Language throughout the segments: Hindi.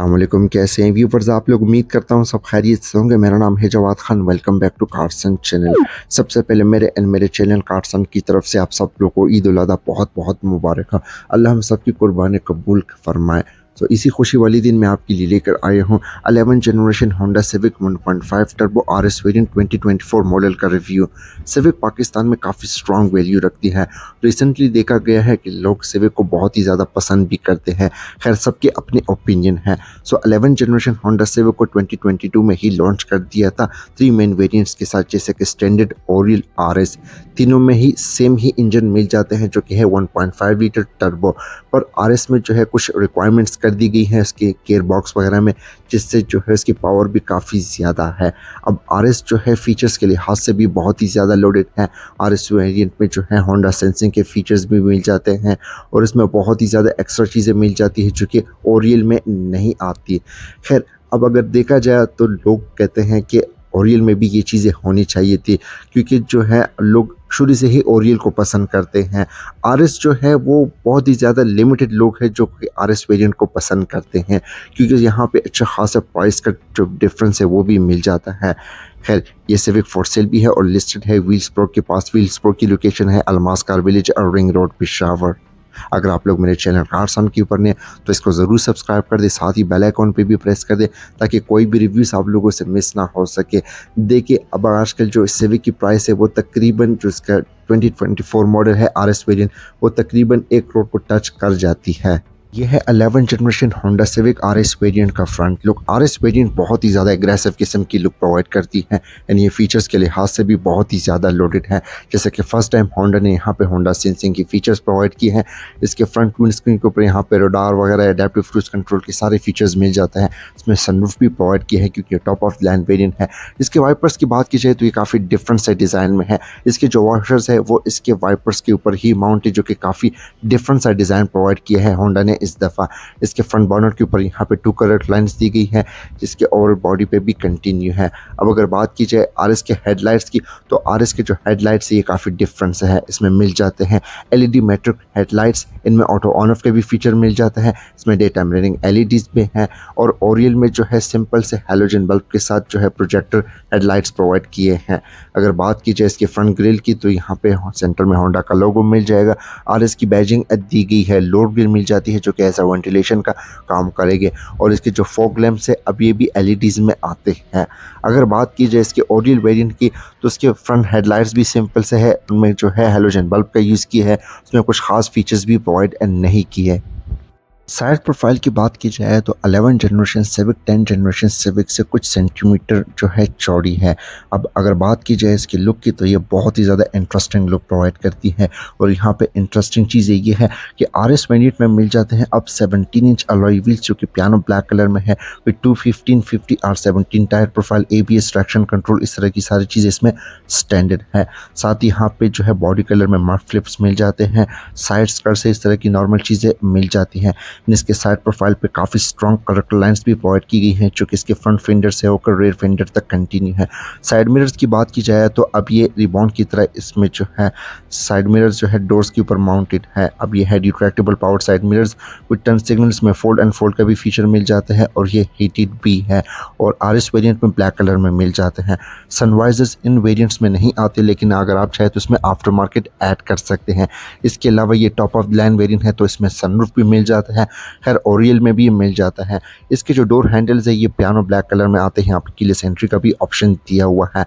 असलम कैसे हैं व्यूवर्स आप लोग उम्मीद करता हूँ सब खैरियत से होंगे मेरा नाम है Jawad Khan welcome back to Carson channel सबसे पहले मेरे एंड मेरे चैनल कार्सन की तरफ से आप सब लोग को ईद उल बहुत बहुत मुबारक अल्लाह हम सब की कुर्बान कबूल फरमाए तो इसी खुशी वाली दिन मैं आपके लिए लेकर आया हूँ eleven generation Honda Civic 1.5 turbo R S variant twenty model का रिव्यू सिविक पाकिस्तान में काफ़ी स्ट्रॉन्ग वैल्यू रखती है रिसेंटली देखा गया है कि लोग सिविक को बहुत ही ज़्यादा पसंद भी करते हैं खैर सबके अपने ओपिनियन है so eleven generation Honda Civic को टू में ही लॉन्च कर दिया था थ्री मेन वेरियंट्स के साथ जैसे कि स्टैंडर्ड ओरियल आर तीनों में ही सेम ही इंजन मिल जाते हैं जो कि है फाइव लीटर टर्बो पर आर में जो है कुछ रिक्वायरमेंट्स का कर दी गई है इसके केयर बॉक्स वगैरह में जिससे जो है इसकी पावर भी काफ़ी ज़्यादा है अब आर जो है फीचर्स के लिहाज से भी बहुत ही ज़्यादा लोडेड है आर एस वेरियंट में जो है होंडा सेंसिंग के फीचर्स भी मिल जाते हैं और इसमें बहुत ही ज़्यादा एक्स्ट्रा चीज़ें मिल जाती है जो कि ओरियल में नहीं आती खैर अब अगर देखा जाए तो लोग कहते हैं कि ओरियल में भी ये चीज़ें होनी चाहिए थी क्योंकि जो है लोग शुरू से ही ओरियल को पसंद करते हैं आर एस जो है वो बहुत ही ज़्यादा लिमिटेड लोग हैं जो कि आर एस वेरियंट को पसंद करते हैं क्योंकि यहाँ पे अच्छा खासा प्राइस का जो डिफरेंस है वो भी मिल जाता है खैर ये सिविक फॉर सेल भी है और लिस्टेड है व्हील्स प्रो के पास व्हील्स प्रो की लोकेशन है अलमास कार विलेज और रिंग रोड पिशावर अगर आप लोग मेरे चैनल कारसाम के ऊपर ने तो इसको ज़रूर सब्सक्राइब कर दें साथ ही बेल आइकॉन पे भी प्रेस कर दें ताकि कोई भी रिव्यूज़ आप लोगों से मिस ना हो सके देखिए अब आजकल जो सेविक की प्राइस है वो तकरीबन जो इसका 2024 मॉडल है आर एस वेरियंट वो तकरीबन एक करोड़ को टच कर जाती है यह है eleven generation Honda Civic R S variant का front look R S variant बहुत ही ज़्यादा एग्रेसिव किस्म की लुक प्रोवाइड करती है एंड ये फीचर्स के लिहाज से भी बहुत ही ज़्यादा लोडेड है जैसे कि फर्स्ट टाइम होंडा ने यहाँ पे होंडा सेंसिंग की फीचर्स प्रोवाइड की हैं इसके फ्रंट विंड स्क्रीन के ऊपर यहाँ पर रोडार वगैरह एडेप्टिव क्रूज कंट्रोल के सारे फीचर्स मिल जाते हैं इसमें सनरूफ भी प्रोवाइड किया है क्योंकि टॉप ऑफ लैंड वेरियंट है इसके वाइपर्स की बात की जाए तो ये काफ़ी डिफरेंट से डिज़ाइन में है इसके जो वॉशर्स है वो इसके वाइपर्स के ऊपर ही माउंटेड जो कि काफ़ी डिफरेंट सा डिज़ाइन प्रोवाइड किया है होंडा ने हैं इस दफ़ा इसके फ्रंट बॉर्नर के ऊपर यहाँ पे टू कलर लाइंस दी गई है जिसके ओवर बॉडी पे भी कंटिन्यू है अब अगर बात की जाए आर के हेडलाइट्स की तो आर के जो हेडलाइट्स ये काफ़ी डिफरेंस है इसमें मिल जाते हैं एल ई मेट्रिक हेडलाइट्स इनमें ऑटो ऑन ऑफ के भी फीचर मिल जाता है इसमें डे टाइम रनिंग एल भी हैं और ओरियल में जो है सिंपल से हेलोजन बल्ब के साथ जो है प्रोजेक्टर हेडलाइट्स प्रोवाइड किए हैं अगर बात की जाए इसके फ्रंट ग्रिल की तो यहाँ पे सेंटर में होंडा का लोगो मिल जाएगा आर की बैजिंग दी गई है लोड ग्रिल मिल जाती है जो कि ऐसा वेंटिलेशन का काम करेंगे और इसके जो फोक लैम्प्स है अब ये भी एल में आते हैं अगर बात की जाए इसके ऑडियल वेरियंट की तो इसके फ्रंट हेडलाइट्स भी सिंपल से है उनमें जो है हेलोजन बल्ब का यूज़ किया है उसमें कुछ खास फीचर्स भी प्रोवाइड नहीं किए साइड प्रोफाइल की बात की जाए तो 11 जनरेशन सिविक 10 जनरेशन सिविक से कुछ सेंटीमीटर जो है चौड़ी है अब अगर बात की जाए इसकी लुक की तो ये बहुत ही ज़्यादा इंटरेस्टिंग लुक प्रोवाइड करती है और यहाँ पे इंटरेस्टिंग चीज़ ये है कि आर एस में मिल जाते हैं अब 17 इंच अलॉय व्हील्स जो कि पियानो ब्लैक कलर में है फिर two fifteen fifty R seventeen tyre profile A B S traction control इस तरह की सारी चीज़ें इसमें स्टैंडर्ड है साथ ही यहाँ पर जो है बॉडी कलर में मार्क फ्लिप्स मिल जाते हैं साइड स्कर्ट से इस तरह की नॉर्मल चीज़ें मिल जाती हैं इसके साइड प्रोफाइल पे काफ़ी स्ट्रॉन्ग कलर लाइन्स भी प्रोवाइड की गई हैं जो कि इसके फ्रंट फेंडर से होकर रेयर फेंडर तक कंटिन्यू है साइड मिरर्स की बात की जाए तो अब ये रिबॉन्ड की तरह इसमें जो है साइड मिरर्स जो है डोर्स के ऊपर माउंटेड है अब ये है retractable power side mirrors with turn signals में फोल्ड एंड फोल्ड का भी फीचर मिल जाता है और ये हीटेड भी है और आर एस वेरियंट में ब्लैक कलर में मिल जाते हैं सनवाइजर्स इन वेरियंट्स में नहीं आते लेकिन अगर आप चाहें तो इसमें आफ्टर मार्केट ऐड कर सकते हैं इसके अलावा ये टॉप ऑफ लाइन वेरियंट है तो इसमें सनरूफ भी मिल जाता है खैर ओरियल में भी ये मिल जाता है इसके जो डोर हैंडल्स है ये पियानो ब्लैक कलर में आते हैं आपकी कीलेस एंट्री का भी ऑप्शन दिया हुआ है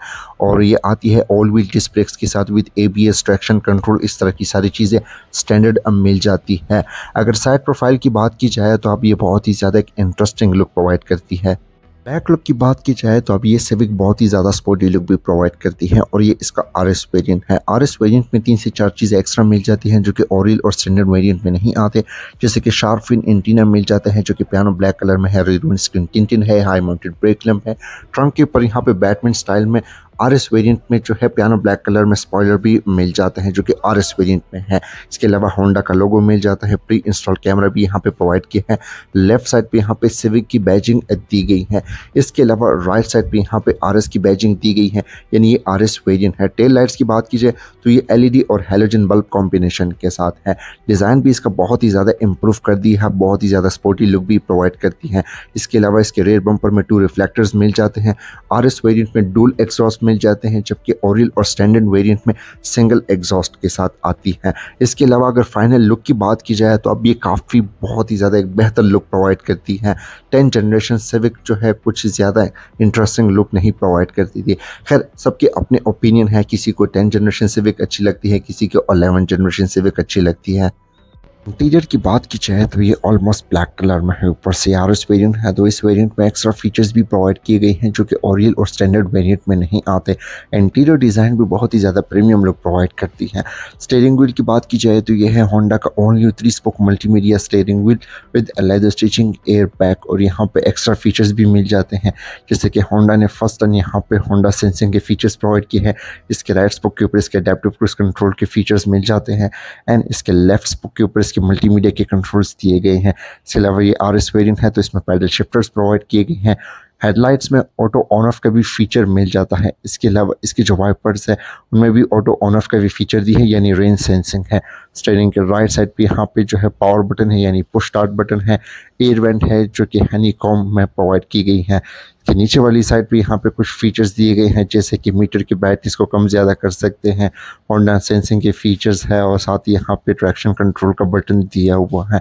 और ये आती है ऑल व्हील डिस्प्रेक्स के साथ with A B S traction control इस तरह की सारी चीज़ें स्टैंडर्ड मिल जाती है अगर साइड प्रोफाइल की बात की जाए तो आप ये बहुत ही ज़्यादा एक इंटरेस्टिंग लुक प्रोवाइड करती है बैक लुक की बात की जाए तो अब ये सिविक बहुत ही ज़्यादा स्पोर्टी लुक भी प्रोवाइड करती है और ये इसका आर एस वेरियंट है आर एस वेरियंट में तीन से चार चीज़ें एक्स्ट्रा मिल जाती हैं जो कि ओरियल और स्टैंडर्ड वेरियंट में नहीं आते जैसे कि शार्फिन फिन इंटीना मिल जाता है जो कि पियानो ब्लैक कलर में है रेडवन स्क्रीन टिन है हाई माउंटेड ब्रेकलम है ट्रंक के ऊपर यहाँ पे बैटमिन स्टाइल में आर एस वेरियंट में जो है पियानो ब्लैक कलर में स्पॉयलर भी मिल जाते हैं जो कि आर एस वेरियंट में है इसके अलावा होंडा का लोगो मिल जाता है प्री इंस्टॉल कैमरा भी यहाँ पे प्रोवाइड किया है लेफ्ट साइड पे यहाँ पे सिविक की बैजिंग दी गई है इसके अलावा राइट साइड पे यहाँ पे आर की बैजिंग दी गई है यानी ये आर एस वेरियंट है टेल लाइट्स की बात की जाए तो ये एल e और हेलोजन बल्ब कॉम्बिनेशन के साथ है डिज़ाइन भी इसका बहुत ही ज़्यादा इम्प्रूव कर दी है बहुत ही ज़्यादा स्पोर्टी लुक भी प्रोवाइड करती है इसके अलावा इसके रेयर बम्पर में टू रिफ्लेक्टर्स मिल जाते हैं आर एस वेरियंट में डूल एक्सॉस में मिल जाते हैं जबकि ओरियल और स्टैंडर्ड वेरिएंट में सिंगल एग्जॉस्ट के साथ आती है इसके अलावा अगर फाइनल लुक की बात की जाए तो अब ये काफ़ी बहुत ही ज़्यादा एक बेहतर लुक प्रोवाइड करती है टेन जनरेशन सिविक जो है कुछ ज़्यादा इंटरेस्टिंग लुक नहीं प्रोवाइड करती थी खैर सबके अपने ओपिनियन है किसी को टेन जनरेशन सिविक अच्छी लगती है किसी को अलेवन जनरेशन सिविक अच्छी लगती है इंटीरियर की बात की जाए तो ये ऑलमोस्ट ब्लैक कलर में है ऊपर से आर एस वेरियंट है तो इस वेरिएंट में एक्स्ट्रा फीचर्स भी प्रोवाइड किए गए हैं जो कि ओरियल और स्टैंडर्ड वेरिएंट में नहीं आते इंटीरियर डिज़ाइन भी बहुत ही ज़्यादा प्रीमियम लुक प्रोवाइड करती है स्टेयरिंग व्हील की बात की जाए तो ये है होंडा का only three spoke multi media steering wheel with leather stitching air bag और यहाँ पर एक्स्ट्रा फीचर्स भी मिल जाते हैं जैसे कि होंडा ने फर्स्ट टन यहाँ पर होंडा सेंसिंग के फीचर्स प्रोवाइड किए हैं इसके राइट स्पोक के ऊपर इसके अडेप्टिव क्रूज कंट्रोल के फीचर्स मिल जाते हैं एंड इसके लेफ्ट स्पोक के ऊपर इसके मल्टीमीडिया के कंट्रोल्स दिए गए हैं इसके अलावा ये आर एस वेरियंट है तो इसमें पैडल शिफ्टर्स प्रोवाइड किए गए हैं हेडलाइट्स में ऑटो ऑन ऑफ का भी फीचर मिल जाता है इसके अलावा इसके जो वाइपर्स हैं उनमें भी ऑटो ऑन ऑफ का भी फीचर दी है यानी रेंज सेंसिंग है स्टेयरिंग के राइट साइड पे यहाँ पे जो है पावर बटन है यानी पुश स्टार्ट बटन है एयर वेंट है जो कि हनी कॉम में प्रोवाइड की गई है कि नीचे वाली साइड पे यहाँ पे कुछ फीचर्स दिए गए हैं जैसे कि मीटर की बैटरीज को कम ज़्यादा कर सकते हैं होंडा सेंसिंग के फीचर्स है और साथ ही यहाँ पे ट्रैक्शन कंट्रोल का बटन दिया हुआ है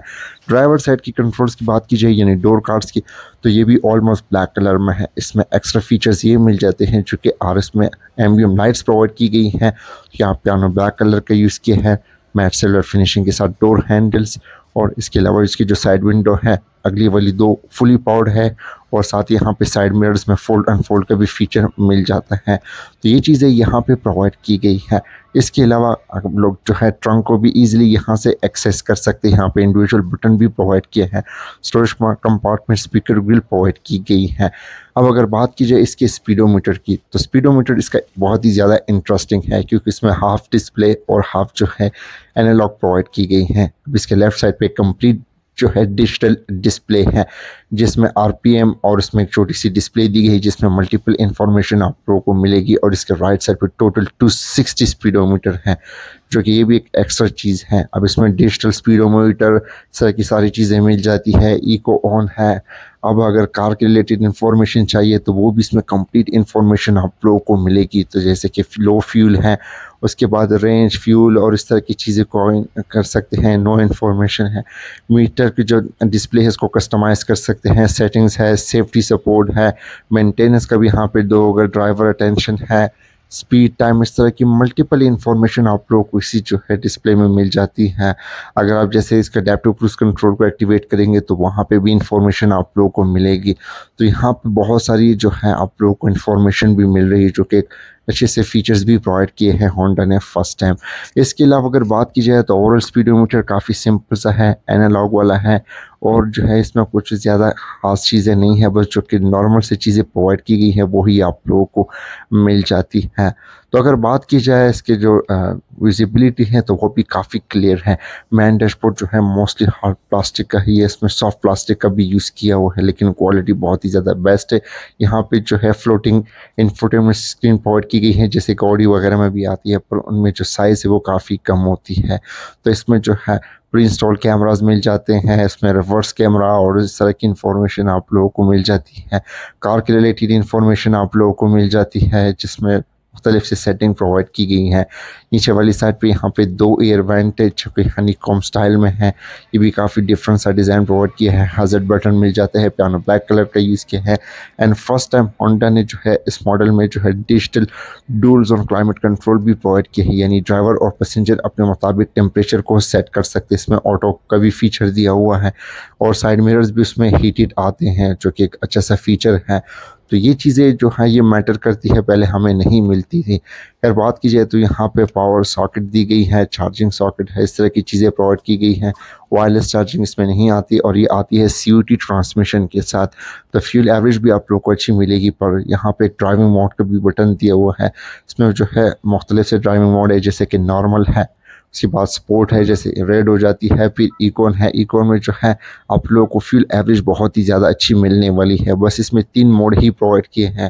ड्राइवर साइड की कंट्रोल्स की बात की जाए यानी डोर कार्ड्स की तो ये भी ऑलमोस्ट ब्लैक कलर में है इसमें एक्स्ट्रा फीचर्स ये मिल जाते हैं जो कि आर में एम लाइट्स प्रोवाइड की गई हैं यहाँ पे ब्लैक कलर का यूज़ किया है मैट सिल्वर फिनिशिंग के साथ डोर हैंडल्स और इसके अलावा इसकी जो साइड विंडो है अगली वाली दो फुली पावर्ड है और साथ ही यहाँ पे साइड मिरर्स में फोल्ड अनफोल्ड का भी फीचर मिल जाता है तो ये चीज़ें यहाँ पे प्रोवाइड की गई है इसके अलावा आप लोग जो है ट्रंक को भी इजीली यहाँ से एक्सेस कर सकते हैं यहाँ पे इंडिविजुअल बटन भी प्रोवाइड किए हैं storage compartment speaker grille provide की गई है अब अगर बात की जाए इसके स्पीडोमीटर की तो स्पीडोमीटर इसका बहुत ही ज़्यादा इंटरेस्टिंग है क्योंकि इसमें हाफ डिस्प्ले और हाफ जो है एनालॉग प्रोवाइड की गई है इसके लेफ्ट साइड पर कम्प्लीट जो है डिजिटल डिस्प्ले है जिसमें आरपीएम और इसमें एक छोटी सी डिस्प्ले दी गई जिसमें मल्टीपल इंफॉर्मेशन आप लोगों को मिलेगी और इसके राइट साइड पे टोटल 260 स्पीडोमीटर है जो कि ये भी एक एक्स्ट्रा चीज़ है अब इसमें डिजिटल स्पीडोमीटर सर की सारी चीज़ें मिल जाती है इको ऑन है अब अगर कार के रिलेटेड इन्फॉर्मेशन चाहिए तो वो भी इसमें कंप्लीट इन्फॉर्मेशन आप लोगों को मिलेगी तो जैसे कि लो फ्यूल है उसके बाद रेंज फ्यूल और इस तरह की चीज़ें कर सकते हैं नो इन्फॉर्मेशन है मीटर की जो डिस्प्ले है इसको कस्टमाइज़ कर सकते हैं सेटिंग्स है सेफ्टी सपोर्ट है मेंटेनेंस का भी यहाँ पे दो अगर ड्राइवर अटेंशन है स्पीड टाइम इस तरह की मल्टीपल इंफॉर्मेशन आप लोग को इसी जो है डिस्प्ले में मिल जाती है अगर आप जैसे इसका अडेप्टिव क्रूज कंट्रोल को एक्टिवेट करेंगे तो वहाँ पे भी इंफॉर्मेशन आप लोगों को मिलेगी तो यहाँ पे बहुत सारी जो है आप लोगों को इन्फॉर्मेशन भी मिल रही है जो कि एक अच्छे से फीचर्स भी प्रोवाइड किए हैं होंडा ने फर्स्ट टाइम इसके अलावा अगर बात की जाए तो ओवरऑल स्पीडोमीटर काफ़ी सिंपल सा है एनालॉग वाला है और जो है इसमें कुछ ज़्यादा खास चीज़ें नहीं है बस जो कि नॉर्मल से चीज़ें प्रोवाइड की गई हैं वही आप लोगों को मिल जाती हैं तो अगर बात की जाए इसके जो विजिबिलिटी है तो वो भी काफ़ी क्लियर है मैन डैशबोर्ड जो है मोस्टली हार्ड प्लास्टिक का ही है इसमें सॉफ्ट प्लास्टिक का भी यूज़ किया हुआ है लेकिन क्वालिटी बहुत ही ज़्यादा बेस्ट है यहाँ पे जो है फ्लोटिंग में स्क्रीन प्रोवाइड की गई है जैसे कौड़ी वगैरह में भी आती है पर उनमें जो साइज़ है वो काफ़ी कम होती है तो इसमें जो है प्री इंस्टॉल कैमराज मिल जाते हैं इसमें रिवर्स कैमरा और इस तरह की इन्फॉर्मेशन आप लोगों को मिल जाती है कार के रिलेटेड इन्फॉर्मेशन आप लोगों को मिल जाती है जिसमें मुख्तलिफ से सेटिंग प्रोवाइड की गई हैं नीचे वाली साइड पे यहाँ पे दो एयर वेंट जो हनी कॉम स्टाइल में है ये भी काफ़ी डिफरेंट सा डिज़ाइन प्रोवाइड किया है हजर्ड बटन मिल जाते हैं पियानो ब्लैक कलर का यूज़ किया है एंड फर्स्ट टाइम होंडा ने जो है इस मॉडल में जो है डिजिटल डूल्स और क्लाइमेट कंट्रोल भी प्रोवाइड किया है यानी ड्राइवर और पैसेंजर अपने मुताबिक टेम्परेचर को सेट कर सकते इसमें ऑटो का भी फीचर दिया हुआ है और साइड मिरर्स भी उसमें हीटेड आते हैं जो कि एक अच्छा सा फीचर है तो ये चीज़ें जो हैं ये मैटर करती है पहले हमें नहीं मिलती थी अगर बात की जाए तो यहाँ पे पावर सॉकेट दी गई है चार्जिंग सॉकेट है इस तरह की चीज़ें प्रोवाइड की गई हैं वायरलेस चार्जिंग इसमें नहीं आती और ये आती है सी ट्रांसमिशन के साथ तो फ्यूल एवरेज भी आप लोग को अच्छी मिलेगी पर यहाँ पर ड्राइविंग मोड का भी बटन दिया हुआ है इसमें जो है मुख्तलिफ से ड्राइविंग मोड है जैसे कि नॉर्मल है उसके बाद स्पोर्ट है जैसे रेड हो जाती है फिर इकोन है इकोन में जो है आप लोगों को फ्यूल एवरेज बहुत ही ज़्यादा अच्छी मिलने वाली है बस इसमें तीन मोड ही प्रोवाइड किए हैं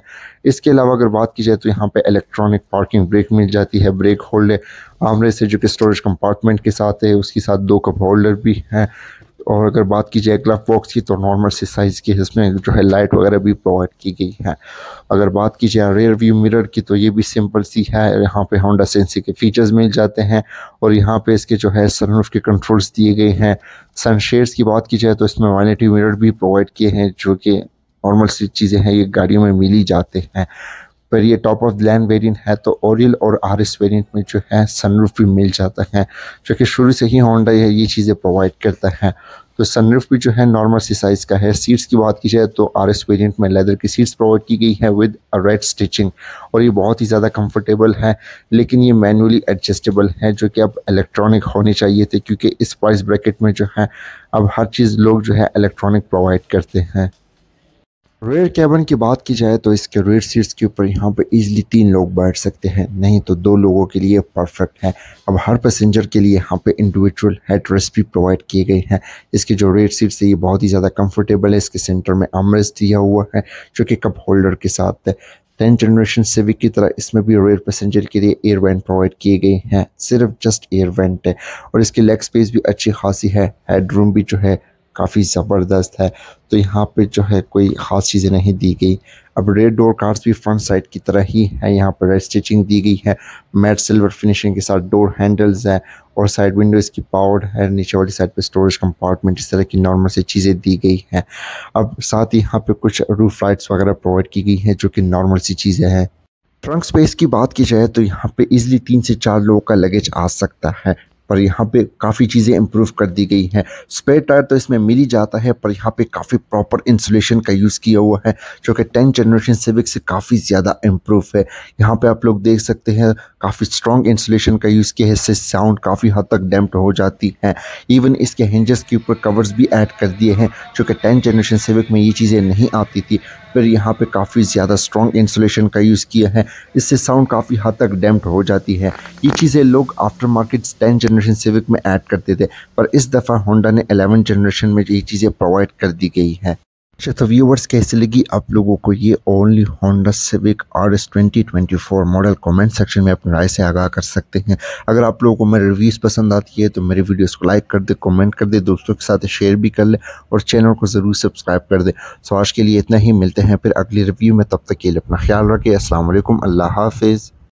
इसके अलावा अगर बात की जाए तो यहाँ पे इलेक्ट्रॉनिक पार्किंग ब्रेक मिल जाती है ब्रेक होल्डर आमरे से जो कि स्टोरेज कंपार्टमेंट के साथ है उसके साथ दो कप होल्डर भी हैं और अगर बात की जाए ग्लव बॉक्स की तो नॉर्मल से साइज़ की इसमें जो है लाइट वगैरह भी प्रोवाइड की गई है अगर बात की जाए रेयर व्यू मिरर की तो ये भी सिंपल सी है यहाँ पे होंडा सेंसी के फीचर्स मिल जाते हैं और यहाँ पे इसके जो है सनरूफ के कंट्रोल्स दिए गए हैं सनशेड्स की बात की जाए तो इसमें वाइनेटी मिरर भी प्रोवाइड किए हैं जो कि नॉर्मल सी चीज़ें हैं ये गाड़ियों में मिली जाते हैं पर ये टॉप ऑफ लैंड वेरिएंट है तो ओरियल और आर एस वेरियंट में जो है सनरूफ भी मिल जाता है जो कि शुरू से ही होंडा है ये चीज़ें प्रोवाइड करता है तो सनरूफ भी जो है नॉर्मल सी साइज़ का है सीट्स की बात की जाए तो आर एस वेरियंट में लेदर की सीट्स प्रोवाइड की गई है विद रेड स्टिचिंग और ये बहुत ही ज़्यादा कंफर्टेबल है लेकिन ये मैनुअली एडजस्टेबल है जो कि अब इलेक्ट्रॉनिक होने चाहिए थे क्योंकि इस प्राइस ब्रैकेट में जो है अब हर चीज़ लोग जो है इलेक्ट्रॉनिक प्रोवाइड करते हैं रेयर कैबिन की बात की जाए तो इसके रेयर सीट्स के ऊपर यहाँ पर इजीली तीन लोग बैठ सकते हैं नहीं तो दो लोगों के लिए परफेक्ट है अब हर पैसेंजर के लिए यहाँ पे इंडिविजुअल हेड रेस्ट भी प्रोवाइड किए गए हैं इसके जो रेयर सीट्स है ये बहुत ही ज़्यादा कंफर्टेबल है इसके सेंटर में आमरेस्ट दिया हुआ है जो कि कप होल्डर के साथ है टेंथ जनरेशन सिविक की तरह इसमें भी रेयर पैसेंजर के लिए एयर वैन प्रोवाइड किए गए हैं सिर्फ जस्ट एयर वेंट है और इसकी लेग स्पेस भी अच्छी खासी है हेड रूम भी जो है काफ़ी ज़बरदस्त है तो यहाँ पे जो है कोई ख़ास चीज़ें नहीं दी गई अब रेड डोर कार्स भी फ्रंट साइड की तरह ही है यहाँ पर रेड स्टिचिंग दी गई है मैट सिल्वर फिनिशिंग के साथ डोर हैंडल्स हैं और साइड विंडो इसकी पावर्ड है नीचे वाली साइड पे स्टोरेज कंपार्टमेंट इस तरह की नॉर्मल सी चीज़ें दी गई हैं अब साथ ही यहाँ पर कुछ रूफ लाइट्स वगैरह प्रोवाइड की गई हैं जो कि नॉर्मल सी चीज़ें हैं ट्रंक स्पेस की बात की जाए तो यहाँ पे इजली तीन से चार लोगों का लगेज आ सकता है पर यहाँ पे काफ़ी चीज़ें इम्प्रूव कर दी गई हैं स्पेयर टायर तो इसमें मिल ही जाता है पर यहाँ पे काफ़ी प्रॉपर इंसुलेशन का यूज़ किया हुआ है जो कि टेंथ जनरेशन सिविक से काफ़ी ज़्यादा इम्प्रूव है यहाँ पे आप लोग देख सकते हैं काफ़ी स्ट्रॉन्ग इंसुलेशन का यूज़ किया है इससे साउंड काफ़ी हद तक डैम्प्ट हो जाती है इवन इसके हिंजस के ऊपर कवर्स भी एड कर दिए हैं जो कि टेंथ जनरेशन सिविक में ये चीज़ें नहीं आती थी पर यहाँ पे काफ़ी ज़्यादा स्ट्रॉन्ग इंसुलेशन का यूज़ किया है इससे साउंड काफ़ी हद तक डैम्प्ड हो जाती है ये चीज़ें लोग aftermarket ten generation Civic में ऐड करते थे पर इस दफ़ा होंडा ने एलेवन जनरेशन में ये चीज़ें प्रोवाइड कर दी गई है तो व्यूवर्स कैसी लगी आप लोगों को ये only Honda Civic R S twenty twenty four model comment section में अपनी राय से आगाह कर सकते हैं अगर आप लोगों को मेरे रिव्यूज़ पसंद आती है तो मेरे वीडियोस को लाइक कर दे कमेंट कर दे दोस्तों के साथ शेयर भी कर ले और चैनल को ज़रूर सब्सक्राइब कर दे सो आज के लिए इतना ही मिलते हैं फिर अगले रिव्यू में तब तक के लिए अपना ख्याल रखें असल अल्लाह हाफिज़